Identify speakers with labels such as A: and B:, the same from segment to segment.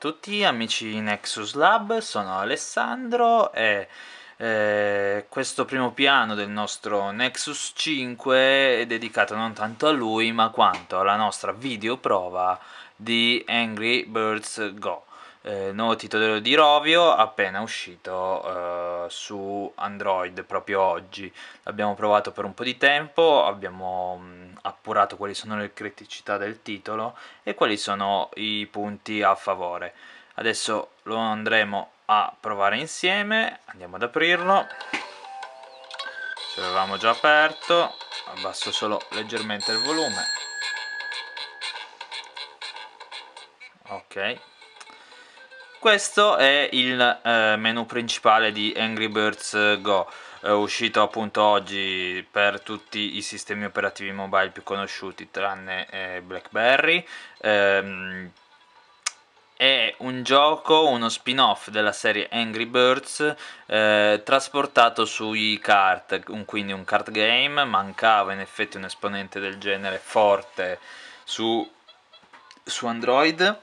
A: tutti amici Nexus Lab, sono Alessandro e eh, questo primo piano del nostro Nexus 5 è dedicato non tanto a lui ma quanto alla nostra videoprova di Angry Birds Go eh, nuovo titolo di Rovio appena uscito eh, su Android proprio oggi l'abbiamo provato per un po' di tempo abbiamo mh, mm, appurato quali sono le criticità del titolo e quali sono i punti a favore adesso lo andremo a provare insieme andiamo ad aprirlo ce l'avevamo già aperto abbasso solo leggermente il volume ok questo è il eh, menu principale di Angry Birds eh, Go eh, uscito appunto oggi per tutti i sistemi operativi mobile più conosciuti tranne eh, Blackberry ehm, è un gioco, uno spin-off della serie Angry Birds eh, trasportato sui kart, quindi un kart game, mancava in effetti un esponente del genere forte su, su Android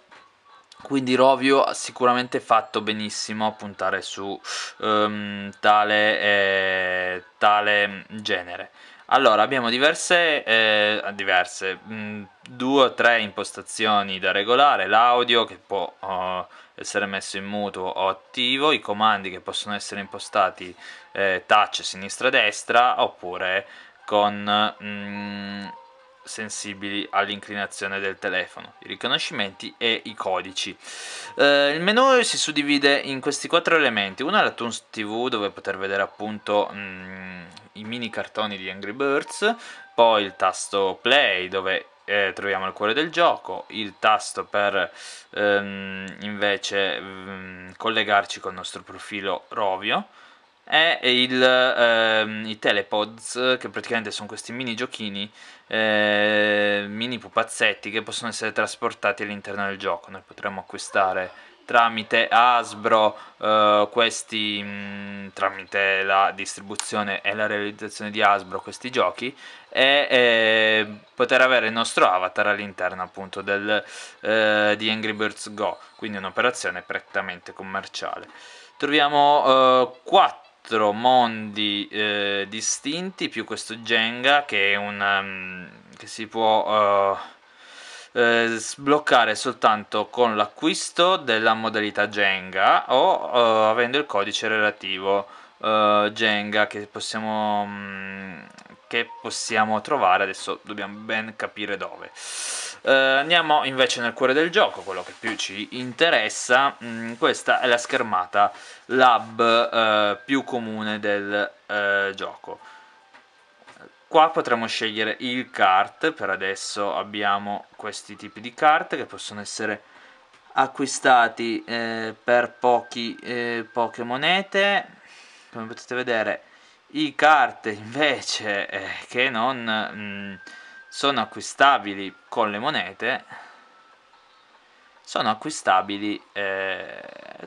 A: quindi Rovio ha sicuramente fatto benissimo a puntare su um, tale, eh, tale, genere. Allora, abbiamo diverse, eh, diverse mh, mm, due o tre impostazioni da regolare, l'audio che può oh, essere messo in mutuo o attivo, i comandi che possono essere impostati eh, touch sinistra-destra oppure con... Mh, mm, sensibili all'inclinazione del telefono, i riconoscimenti e i codici. Eh, il menu si suddivide in questi quattro elementi, uno è la Toons TV dove poter vedere appunto mh, mm, i mini cartoni di Angry Birds, poi il tasto play dove eh, troviamo il cuore del gioco, il tasto per ehm, invece mh, mm, collegarci col nostro profilo Rovio, è il, ehm, i telepods, che praticamente sono questi mini giochini, eh, mini pupazzetti che possono essere trasportati all'interno del gioco. Noi potremmo acquistare tramite Asbro eh, questi, mh, mm, tramite la distribuzione e la realizzazione di Asbro questi giochi e eh, poter avere il nostro avatar all'interno appunto del, eh, di Angry Birds Go, quindi un'operazione prettamente commerciale. Troviamo 4 eh, quattro mondi eh, distinti più questo Jenga che è un ehm, che si può uh, sbloccare soltanto con l'acquisto della modalità Jenga o uh, avendo il codice relativo uh, Jenga che possiamo, mh, mm, che possiamo trovare adesso dobbiamo ben capire dove eh, andiamo invece nel cuore del gioco, quello che più ci interessa, mm, questa è la schermata lab eh, più comune del eh, gioco. Qua potremo scegliere il cart, per adesso abbiamo questi tipi di carte che possono essere acquistati eh, per pochi, eh, poche monete come potete vedere i carte invece eh, che non mh, mm, sono acquistabili con le monete sono acquistabili eh,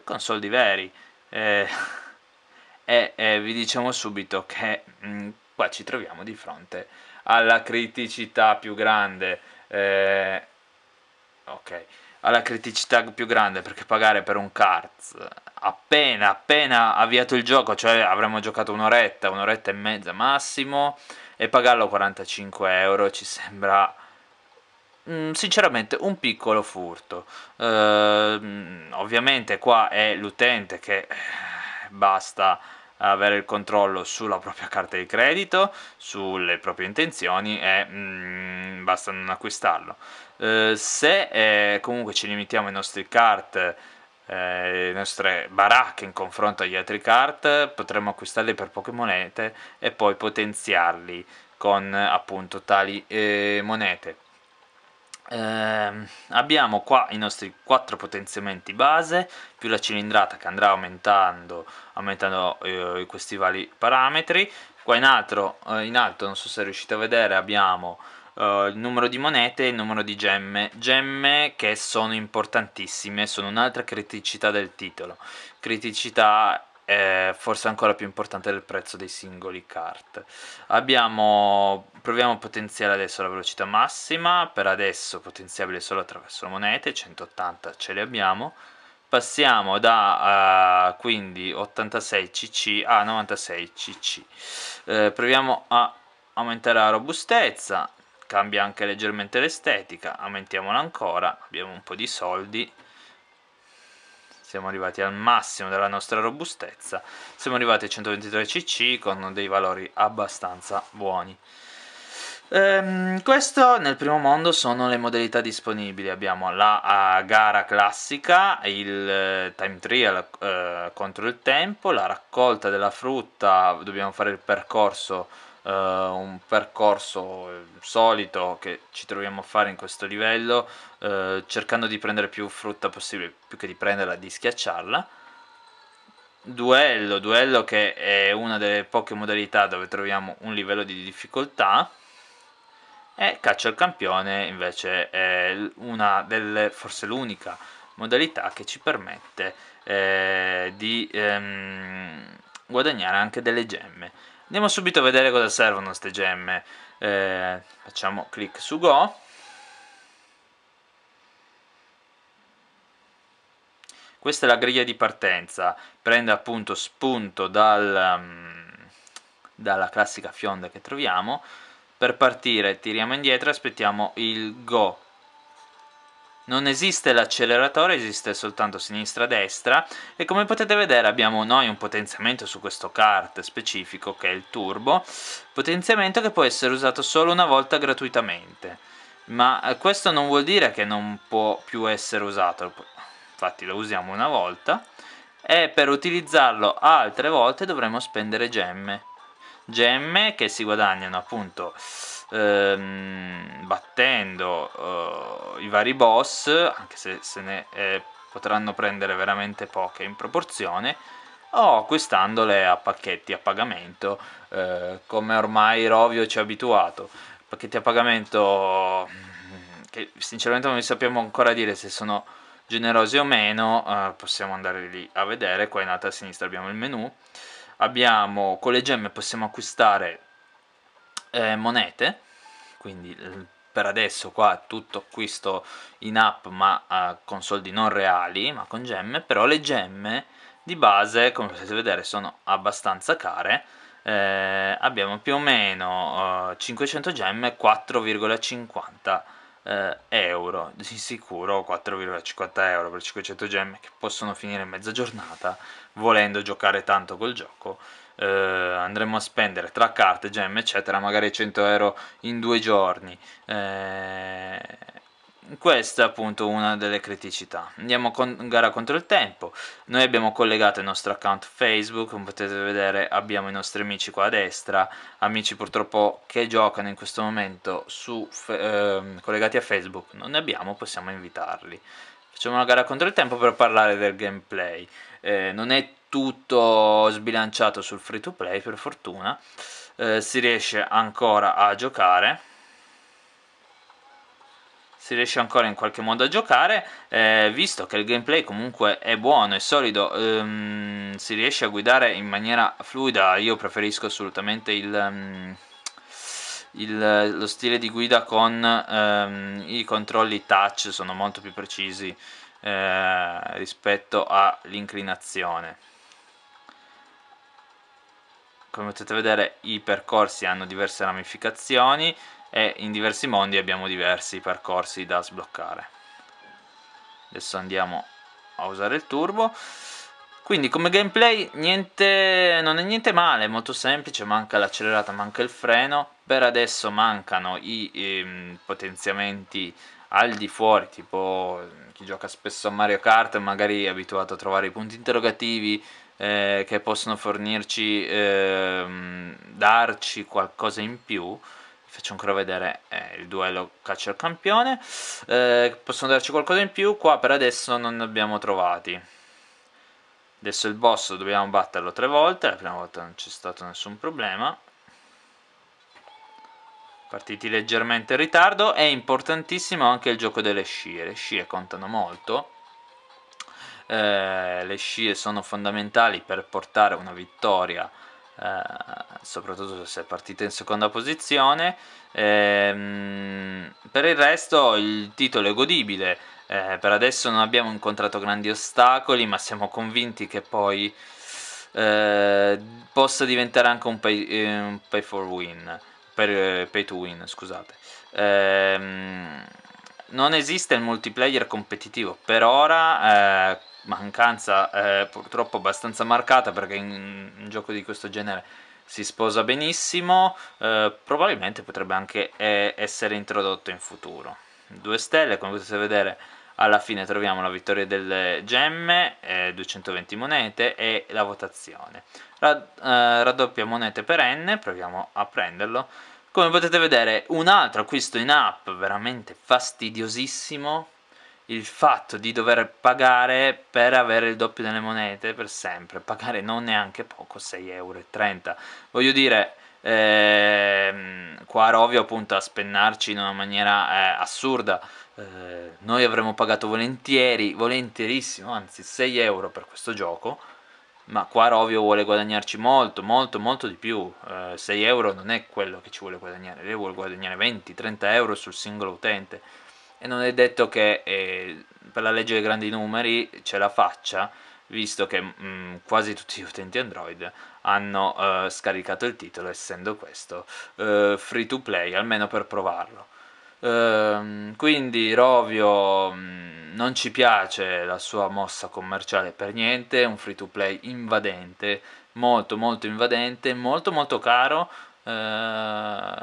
A: con soldi veri eh, e eh, vi diciamo subito che mh, mm, qua ci troviamo di fronte alla criticità più grande eh, ok alla criticità più grande perché pagare per un cards appena appena avviato il gioco, cioè avremmo giocato un'oretta, un'oretta e mezza massimo e pagarlo 45 euro ci sembra mm, sinceramente un piccolo furto. Ehm, ovviamente qua è l'utente che eh, basta avere il controllo sulla propria carta di credito, sulle proprie intenzioni e mm, basta non acquistarlo. Eh, se eh, comunque ci limitiamo ai nostri cart eh, le nostre baracche in confronto agli altri kart, potremmo acquistarli per poche monete e poi potenziarli con appunto tali eh, monete. Eh, abbiamo qua i nostri quattro potenziamenti base più la cilindrata che andrà aumentando, aumentando eh, questi vari parametri. Qua in, altro, eh, in alto, non so se riuscite a vedere, abbiamo eh, il numero di monete e il numero di gemme. Gemme che sono importantissime, sono un'altra criticità del titolo. Criticità eh, forse ancora più importante del prezzo dei singoli kart. Abbiamo, proviamo a potenziare adesso la velocità massima, per adesso potenziabile solo attraverso le monete, 180 ce le abbiamo passiamo da uh, quindi 86 cc a 96 cc eh, proviamo a aumentare la robustezza cambia anche leggermente l'estetica aumentiamola ancora abbiamo un po' di soldi siamo arrivati al massimo della nostra robustezza siamo arrivati a 123 cc con dei valori abbastanza buoni ehm, questo nel primo mondo sono le modalità disponibili abbiamo la uh, gara classica il uh, time trial uh, contro il tempo la raccolta della frutta dobbiamo fare il percorso uh, un percorso eh, solito che ci troviamo a fare in questo livello, uh, cercando di prendere più frutta possibile, più che di prenderla, di schiacciarla. Duello, duello che è una delle poche modalità dove troviamo un livello di difficoltà e caccia al campione invece è una delle, forse l'unica modalità che ci permette eh, di ehm, guadagnare anche delle gemme Andiamo subito a vedere cosa servono queste gemme. Eh, facciamo clic su Go. Questa è la griglia di partenza, prende appunto spunto dal, mm, dalla classica fionda che troviamo. Per partire tiriamo indietro e aspettiamo il Go non esiste l'acceleratore, esiste soltanto sinistra-destra e come potete vedere abbiamo noi un potenziamento su questo kart specifico che è il turbo, potenziamento che può essere usato solo una volta gratuitamente, ma eh, questo non vuol dire che non può più essere usato, infatti lo usiamo una volta e per utilizzarlo altre volte dovremo spendere gemme, gemme che si guadagnano appunto ehm, battendo eh, i vari boss, anche se se ne eh, potranno prendere veramente poche in proporzione, o acquistandole a pacchetti a pagamento, eh, come ormai Rovio ci ha abituato. Pacchetti a pagamento mm, che sinceramente non sappiamo ancora dire se sono generosi o meno, eh, possiamo andare lì a vedere, qua in alto a sinistra abbiamo il menu, abbiamo con le gemme possiamo acquistare eh, monete quindi per adesso qua tutto acquisto in app ma eh, con soldi non reali ma con gemme però le gemme di base come potete vedere sono abbastanza care eh, abbiamo più o meno 500 eh, gemme 4,50 eh, euro di sicuro 4,50 euro per 500 gemme che possono finire in mezza giornata volendo giocare tanto col gioco eh, andremo a spendere tra carte, gemme eccetera magari 100 euro in due giorni eh, questa è appunto una delle criticità andiamo con, in gara contro il tempo noi abbiamo collegato il nostro account facebook come potete vedere abbiamo i nostri amici qua a destra amici purtroppo che giocano in questo momento su, eh, collegati a facebook non ne abbiamo possiamo invitarli facciamo una gara contro il tempo per parlare del gameplay eh, non è tutto sbilanciato sul free to play per fortuna eh, si riesce ancora a giocare si riesce ancora in qualche modo a giocare eh, visto che il gameplay comunque è buono e solido ehm, si riesce a guidare in maniera fluida io preferisco assolutamente il, ehm, il, lo stile di guida con ehm, i controlli touch sono molto più precisi eh, rispetto all'inclinazione come potete vedere i percorsi hanno diverse ramificazioni e in diversi mondi abbiamo diversi percorsi da sbloccare adesso andiamo a usare il turbo quindi come gameplay niente, non è niente male, è molto semplice, manca l'accelerata, manca il freno, per adesso mancano i, i ehm, potenziamenti al di fuori, tipo chi gioca spesso a Mario Kart magari è abituato a trovare i punti interrogativi eh, che possono fornirci, eh, darci qualcosa in più. faccio ancora vedere eh, il duello caccia al campione. Eh, possono darci qualcosa in più, qua per adesso non ne abbiamo trovati. Adesso il boss dobbiamo batterlo tre volte, la prima volta non c'è stato nessun problema partiti leggermente in ritardo, è importantissimo anche il gioco delle scie, le scie contano molto, eh, le scie sono fondamentali per portare una vittoria eh, soprattutto se partite in seconda posizione ehm, per il resto il titolo è godibile eh, per adesso non abbiamo incontrato grandi ostacoli ma siamo convinti che poi eh, possa diventare anche un pay, eh, un pay for win per eh, pay to win, scusate. Ehm, non esiste il multiplayer competitivo per ora, eh, mancanza eh, purtroppo abbastanza marcata perché in un gioco di questo genere si sposa benissimo, eh, probabilmente potrebbe anche eh, essere introdotto in futuro. Due stelle, come potete vedere, alla fine troviamo la vittoria delle gemme, eh, 220 monete e la votazione. Rad, eh, raddoppia monete perenne, proviamo a prenderlo. Come potete vedere un altro acquisto in app veramente fastidiosissimo, il fatto di dover pagare per avere il doppio delle monete per sempre, pagare non neanche poco, 6,30€. Voglio dire, eh, Rovio appunto a spennarci in una maniera eh, assurda. Eh, noi avremmo pagato volentieri, volentierissimo, anzi 6 euro per questo gioco, ma qua Rovio vuole guadagnarci molto, molto, molto di più. Eh, 6 euro non è quello che ci vuole guadagnare, lei vuole guadagnare 20-30 euro sul singolo utente. E non è detto che eh, per la legge dei grandi numeri ce la faccia, visto che mh, mm, quasi tutti gli utenti Android hanno eh, scaricato il titolo essendo questo eh, free to play, almeno per provarlo. Ehm, quindi Rovio mh, mm, non ci piace la sua mossa commerciale per niente, è un free to play invadente, molto molto invadente, molto molto caro eh,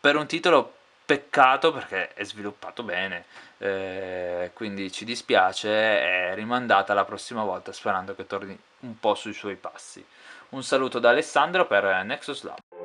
A: per un titolo peccato perché è sviluppato bene, eh, quindi ci dispiace, è rimandata la prossima volta sperando che torni un po' sui suoi passi. Un saluto da Alessandro per Nexus Lab.